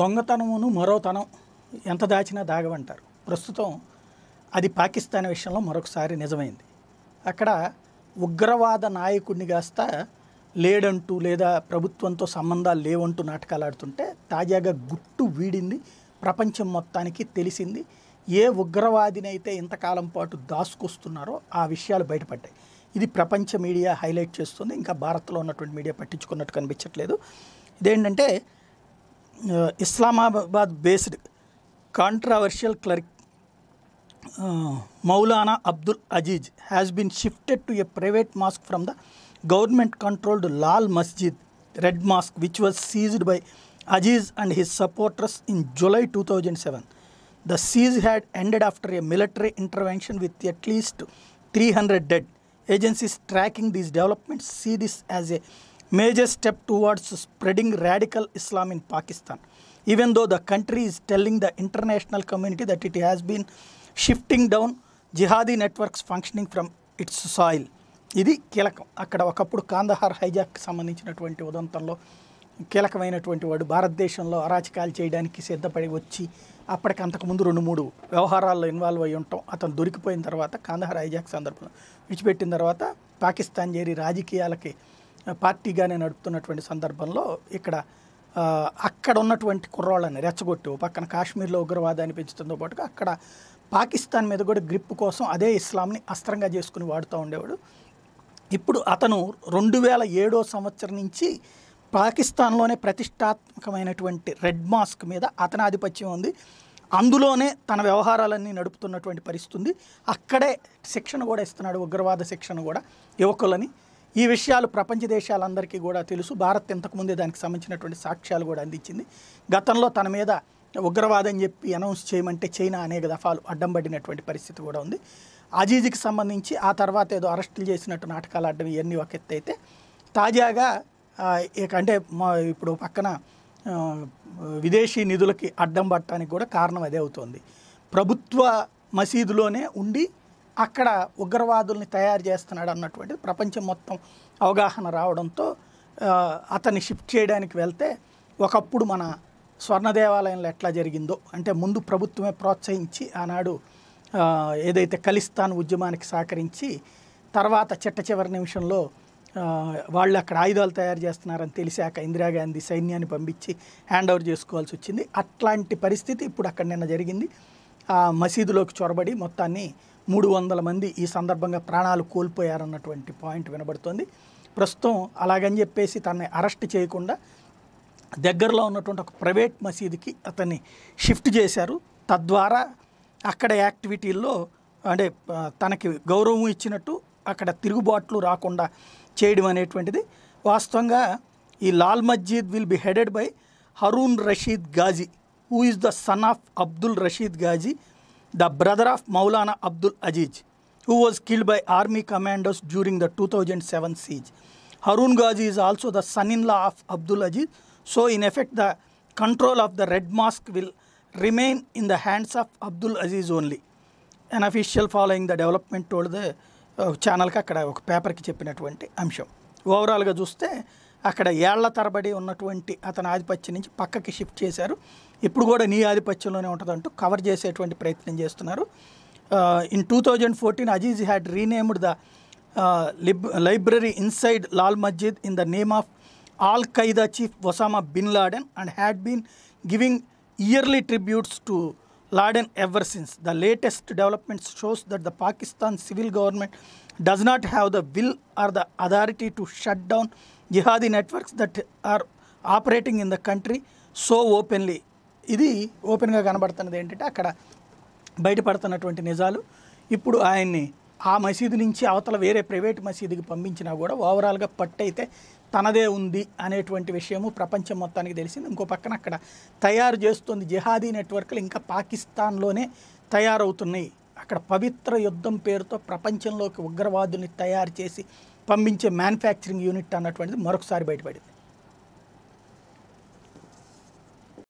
దొంగతనమును మరోతనం ఎంత దాచినా దాగవంటారు ప్రస్తుతం అది పాకిస్తాన్ విషయంలో మరొకసారి నిజమైంది అక్కడ ఉగ్రవాద నాయకుడిని కాస్త లేడంటూ లేదా ప్రభుత్వంతో సంబంధాలు లేవంటూ నాటకాలు ఆడుతుంటే తాజాగా గుట్టు వీడింది ప్రపంచం మొత్తానికి తెలిసింది ఏ ఉగ్రవాదినైతే ఇంతకాలం పాటు దాసుకొస్తున్నారో ఆ విషయాలు బయటపడ్డాయి ఇది ప్రపంచ మీడియా హైలైట్ చేస్తుంది ఇంకా భారత్లో ఉన్నటువంటి మీడియా పట్టించుకున్నట్టు కనిపించట్లేదు ఇదేంటంటే uh, Islamabad based controversial cleric uh, Maulana Abdul Aziz has been shifted to a private mosque from the government controlled Lal Masjid Red Mosque, which was seized by Aziz and his supporters in July 2007. The siege had ended after a military intervention with at least 300 dead. Agencies tracking these developments see this as a major step towards spreading radical Islam in Pakistan, even though the country is telling the international community that it has been shifting down jihadi networks functioning from its soil ఇది కీలకం అక్కడ ఒకప్పుడు Kandahar hijack సంబంధించినటువంటి ఉదంతంలో కీలకమైనటువంటి వాడు భారతదేశంలో అరాచకాలు చేయడానికి సిద్ధపడి వచ్చి అప్పటికి అంతకుముందు రెండు మూడు వ్యవహారాల్లో ఇన్వాల్వ్ అయి ఉంటాం అతను దొరికిపోయిన తర్వాత కాందహార్ హైజాక్ సందర్భంలో విడిచిపెట్టిన తర్వాత పాకిస్తాన్ చేరి రాజకీయాలకి పార్టీగానే నడుపుతున్నటువంటి సందర్భంలో ఇక్కడ అక్కడ ఉన్నటువంటి కుర్రాళ్ళని రెచ్చగొట్టి పక్కన కాశ్మీర్లో ఉగ్రవాదాన్ని పెంచుతుందో పాటుగా అక్కడ పాకిస్తాన్ మీద కూడా గ్రిప్ కోసం అదే ఇస్లాంని అస్త్రంగా చేసుకుని వాడుతూ ఉండేవాడు ఇప్పుడు అతను రెండు వేల ఏడో సంవత్సరం నుంచి పాకిస్తాన్లోనే ప్రతిష్టాత్మకమైనటువంటి రెడ్ మాస్క్ మీద అతని ఆధిపత్యం ఉంది అందులోనే తన వ్యవహారాలన్నీ నడుపుతున్నటువంటి పరిస్థితి ఉంది అక్కడే శిక్షణ కూడా ఇస్తున్నాడు ఉగ్రవాద శిక్షణ కూడా యువకులని ఈ విషయాలు ప్రపంచ దేశాలందరికీ కూడా తెలుసు భారత్ ఇంతకుముందే దానికి సంబంధించినటువంటి సాక్ష్యాలు కూడా అందించింది గతంలో తన మీద ఉగ్రవాదం చెప్పి అనౌన్స్ చేయమంటే చైనా అనేక దఫాలు అడ్డం పడినటువంటి పరిస్థితి కూడా ఉంది అజీజ్కి సంబంధించి ఆ తర్వాత ఏదో అరెస్టులు చేసినట్టు నాటకాలు అడ్డం ఇవన్నీ ఒక ఎత్తు అయితే తాజాగా అంటే ఇప్పుడు పక్కన విదేశీ నిధులకి అడ్డం పట్టడానికి కూడా కారణం అదే అవుతోంది ప్రభుత్వ మసీదులోనే ఉండి అక్కడ ఉగ్రవాదుల్ని తయారు చేస్తున్నాడు అన్నటువంటిది ప్రపంచం మొత్తం అవగాహన రావడంతో అతన్ని షిఫ్ట్ చేయడానికి వెళ్తే ఒకప్పుడు మన స్వర్ణ దేవాలయంలో ఎట్లా జరిగిందో అంటే ముందు ప్రభుత్వమే ప్రోత్సహించి ఆనాడు ఏదైతే ఖలిస్తాన్ ఉద్యమానికి సహకరించి తర్వాత చిట్ట చివరి నిమిషంలో వాళ్ళు అక్కడ ఆయుధాలు తయారు చేస్తున్నారని తెలిసాక ఇందిరాగాంధీ సైన్యాన్ని పంపించి హ్యాండ్ ఓవర్ చేసుకోవాల్సి వచ్చింది అట్లాంటి పరిస్థితి ఇప్పుడు అక్కడ నిన్న జరిగింది ఆ మసీదులోకి చొరబడి మొత్తాన్ని మూడు వందల మంది ఈ సందర్భంగా ప్రాణాలు కోల్పోయారన్నటువంటి పాయింట్ వినబడుతోంది ప్రస్తుతం అలాగని చెప్పేసి తనని అరెస్ట్ చేయకుండా దగ్గరలో ఉన్నటువంటి ఒక ప్రైవేట్ మసీదుకి అతన్ని షిఫ్ట్ చేశారు తద్వారా అక్కడ యాక్టివిటీల్లో అంటే తనకి గౌరవం ఇచ్చినట్టు అక్కడ తిరుగుబాట్లు రాకుండా చేయడం అనేటువంటిది వాస్తవంగా ఈ Lal Masjid will be headed by Haroon Rashid Ghazi who is the son of Abdul Rashid Ghazi the brother of Maulana Abdul Aziz who was killed by army commanders during the two thousand seven siege Haroon Ghazi is also the son in law of Abdul Aziz so in effect the control of the Red Mosque will remain in the hands of Abdul Aziz only an official following the development told the ఛానల్కి అక్కడ ఒక పేపర్కి చెప్పినటువంటి అంశం ఓవరాల్గా చూస్తే అక్కడ ఏళ్ల తరబడి ఉన్నటువంటి అతని ఆధిపత్యం నుంచి పక్కకి షిఫ్ట్ చేశారు ఇప్పుడు కూడా నీ ఆధిపత్యంలోనే ఉంటుందంటూ కవర్ చేసేటువంటి ప్రయత్నం చేస్తున్నారు in two thousand fourteen Aziz had renamed the lib library inside Lal Masjid in the name of al Qaeda chief Osama bin Laden and had been giving yearly tributes to Laden ever since the latest developments shows that the Pakistan civil government does not have the will or the authority to shut down jihadi networks that are operating in the country so openly ఇది ఓపెన్గా కనబడుతున్నది ఏంటంటే అక్కడ బయటపడుతున్నటువంటి నిజాలు ఇప్పుడు ఆయన్ని ఆ మసీదు నుంచి అవతల వేరే ప్రైవేట్ మసీదుకి పంపించినా కూడా ఓవరాల్గా పట్టయితే తనదే ఉంది అనేటువంటి విషయము ప్రపంచం మొత్తానికి తెలిసింది ఇంకో పక్కన అక్కడ తయారు చేస్తుంది జిహాదీ నెట్వర్క్లు ఇంకా పాకిస్తాన్లోనే తయారవుతున్నాయి అక్కడ పవిత్ర యుద్ధం పేరుతో ప్రపంచంలోకి ఉగ్రవాదుల్ని తయారు చేసి పంపించే మ్యానుఫ్యాక్చరింగ్ యూనిట్ అన్నటువంటిది మరొకసారి బయటపడింది